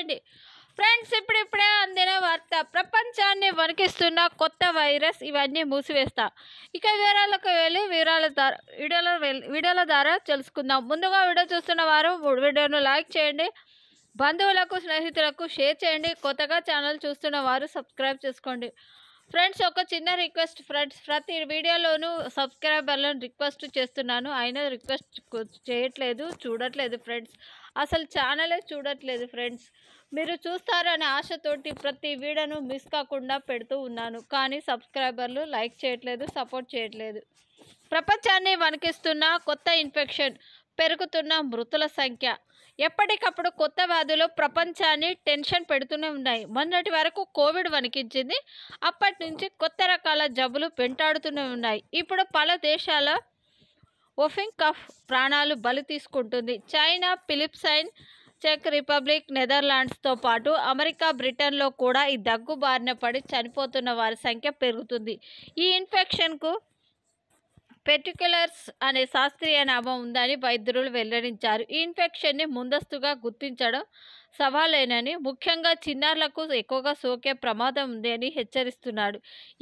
చేయండి ఫ్రెండ్స్ ఇప్పుడిప్పుడే అందిన వార్త ప్రపంచాన్ని వణికిస్తున్న కొత్త వైరస్ ఇవన్నీ మూసివేస్తా ఇక వివరాలకు వెళ్ళి వివరాల ద్వారా వీడియోలో వీడియోల ద్వారా తెలుసుకుందాం ముందుగా వీడియో చూస్తున్న వారు వీడియోను లైక్ చేయండి బంధువులకు స్నేహితులకు షేర్ చేయండి కొత్తగా ఛానల్ చూస్తున్న వారు సబ్స్క్రైబ్ చేసుకోండి ఫ్రెండ్స్ ఒక చిన్న రిక్వెస్ట్ ఫ్రెండ్స్ ప్రతి వీడియోలోనూ సబ్స్క్రైబర్లను రిక్వెస్ట్ చేస్తున్నాను అయినా రిక్వెస్ట్ చేయట్లేదు చూడట్లేదు ఫ్రెండ్స్ అసలు ఛానలే చూడట్లేదు ఫ్రెండ్స్ మీరు చూస్తారనే ఆశతోటి ప్రతి వీడియోను మిస్ కాకుండా పెడుతూ ఉన్నాను కానీ సబ్స్క్రైబర్లు లైక్ చేయట్లేదు సపోర్ట్ చేయట్లేదు ప్రపంచాన్ని వణికిస్తున్న కొత్త ఇన్ఫెక్షన్ పెరుగుతున్న మృతుల సంఖ్య ఎప్పటికప్పుడు కొత్త వ్యాధులు ప్రపంచాన్ని టెన్షన్ పెడుతూనే ఉన్నాయి మొన్నటి వరకు కోవిడ్ వణికించింది అప్పటి నుంచి కొత్త రకాల జబ్బులు వెంటాడుతూనే ఉన్నాయి ఇప్పుడు పలు దేశాల ఒఫింగ్ కఫ్ ప్రాణాలు బలి తీసుకుంటుంది చైనా ఫిలిప్సైన్ చెక్ రిపబ్లిక్ నెదర్లాండ్స్తో పాటు అమెరికా బ్రిటన్లో కూడా ఈ దగ్గు బారిన పడి చనిపోతున్న వారి సంఖ్య పెరుగుతుంది ఈ ఇన్ఫెక్షన్కు పెర్టిక్యులర్స్ అనే శాస్త్రీయ నామం ఉందని వైద్యులు వెల్లడించారు ఈ ఇన్ఫెక్షన్ని ముందస్తుగా గుర్తించడం సవాలేనని ముఖ్యంగా చిన్నారులకు ఎక్కువగా సోకే ప్రమాదం ఉంది అని హెచ్చరిస్తున్నాడు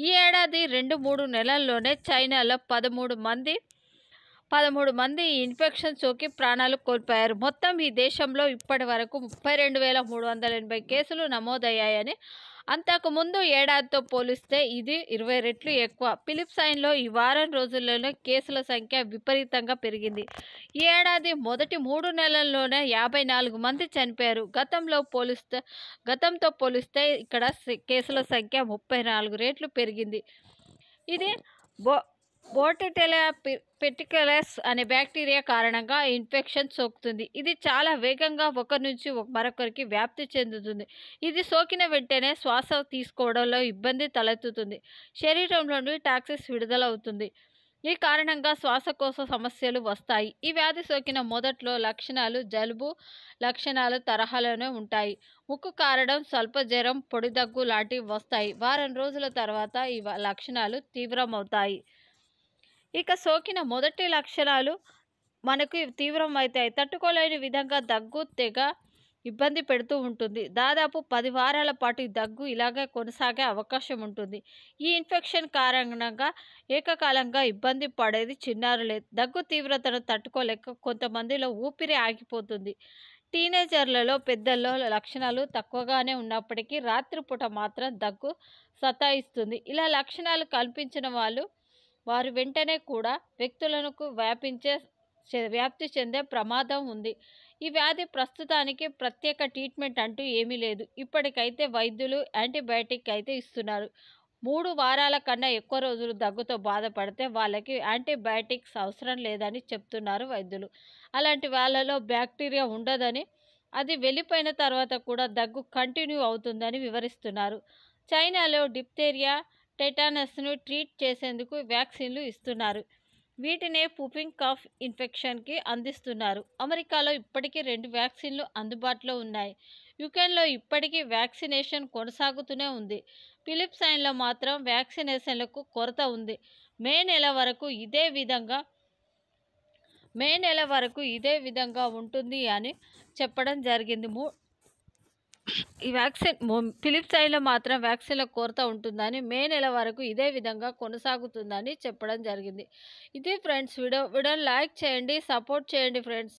ఈ ఏడాది రెండు మూడు నెలల్లోనే చైనాలో పదమూడు మంది పదమూడు మంది ఇన్ఫెక్షన్ సోకి ప్రాణాలు కోల్పోయారు మొత్తం ఈ దేశంలో ఇప్పటి వరకు ముప్పై రెండు వేల మూడు వందల ఎనభై కేసులు నమోదయ్యాయని అంతకుముందు ఏడాదితో పోలిస్తే ఇది ఇరవై రెట్లు ఎక్కువ ఫిలిప్సైన్లో ఈ వారం రోజుల్లోనే కేసుల సంఖ్య విపరీతంగా పెరిగింది ఈ ఏడాది మొదటి మూడు నెలల్లోనే యాభై నాలుగు మంది చనిపోయారు గతంలో పోలిస్తే గతంతో పోలిస్తే ఇక్కడ కేసుల సంఖ్య ముప్పై నాలుగు రేట్లు పెరిగింది ఇది బో బోటెటెలా పెటికలస్ అనే బ్యాక్టీరియా కారణంగా ఇన్ఫెక్షన్ సోకుతుంది ఇది చాలా వేగంగా ఒకరి నుంచి మరొకరికి వ్యాప్తి చెందుతుంది ఇది సోకిన వెంటనే శ్వాస తీసుకోవడంలో ఇబ్బంది తలెత్తుతుంది శరీరంలోని టాక్సిస్ విడుదలవుతుంది ఈ కారణంగా శ్వాసకోశ సమస్యలు వస్తాయి ఈ వ్యాధి సోకిన మొదట్లో లక్షణాలు జలుబు లక్షణాలు తరహాలోనే ఉంటాయి ముక్కు కారడం స్వల్ప జ్వరం పొడిదగ్గు లాంటివి వస్తాయి వారం రోజుల తర్వాత ఈ లక్షణాలు తీవ్రమవుతాయి ఇక సోకిన మొదటి లక్షణాలు మనకు అవుతాయి తట్టుకోలేని విధంగా దగ్గు తెగ ఇబ్బంది పెడుతూ ఉంటుంది దాదాపు పది వారాల పాటు దగ్గు ఇలాగే కొనసాగే అవకాశం ఉంటుంది ఈ ఇన్ఫెక్షన్ కారణంగా ఏకకాలంగా ఇబ్బంది పడేది చిన్నారులే దగ్గు తీవ్రతను తట్టుకోలేక కొంతమందిలో ఊపిరి ఆగిపోతుంది టీనేజర్లలో పెద్దల్లో లక్షణాలు తక్కువగానే ఉన్నప్పటికీ రాత్రిపూట మాత్రం దగ్గు సతాయిస్తుంది ఇలా లక్షణాలు కల్పించిన వాళ్ళు వారు వెంటనే కూడా వ్యక్తులకు వ్యాపించే వ్యాప్తి చెందే ప్రమాదం ఉంది ఈ వ్యాధి ప్రస్తుతానికి ప్రత్యేక ట్రీట్మెంట్ అంటూ ఏమీ లేదు ఇప్పటికైతే వైద్యులు యాంటీబయాటిక్ అయితే ఇస్తున్నారు మూడు వారాల కన్నా ఎక్కువ రోజులు దగ్గుతో బాధపడితే వాళ్ళకి యాంటీబయాటిక్స్ అవసరం లేదని చెప్తున్నారు వైద్యులు అలాంటి వాళ్ళలో బ్యాక్టీరియా ఉండదని అది వెళ్ళిపోయిన తర్వాత కూడా దగ్గు కంటిన్యూ అవుతుందని వివరిస్తున్నారు చైనాలో డిప్తేరియా టైటానస్ను ట్రీట్ చేసేందుకు వ్యాక్సిన్లు ఇస్తున్నారు వీటినే పుపింగ్ కాఫ్ ఇన్ఫెక్షన్కి అందిస్తున్నారు అమెరికాలో ఇప్పటికీ రెండు వ్యాక్సిన్లు అందుబాటులో ఉన్నాయి యుకెన్లో ఇప్పటికీ వ్యాక్సినేషన్ కొనసాగుతూనే ఉంది ఫిలిప్సైన్లో మాత్రం వ్యాక్సినేషన్లకు కొరత ఉంది మే నెల వరకు ఇదే విధంగా మే నెల వరకు ఇదే విధంగా ఉంటుంది అని చెప్పడం జరిగింది ఈ వ్యాక్సిన్ ఫిలిప్సైన్లో మాత్రం వ్యాక్సిన్ల కోరత ఉంటుందని మే నెల వరకు ఇదే విధంగా కొనసాగుతుందని చెప్పడం జరిగింది ఇది ఫ్రెండ్స్ వీడియో వీడియోని లైక్ చేయండి సపోర్ట్ చేయండి ఫ్రెండ్స్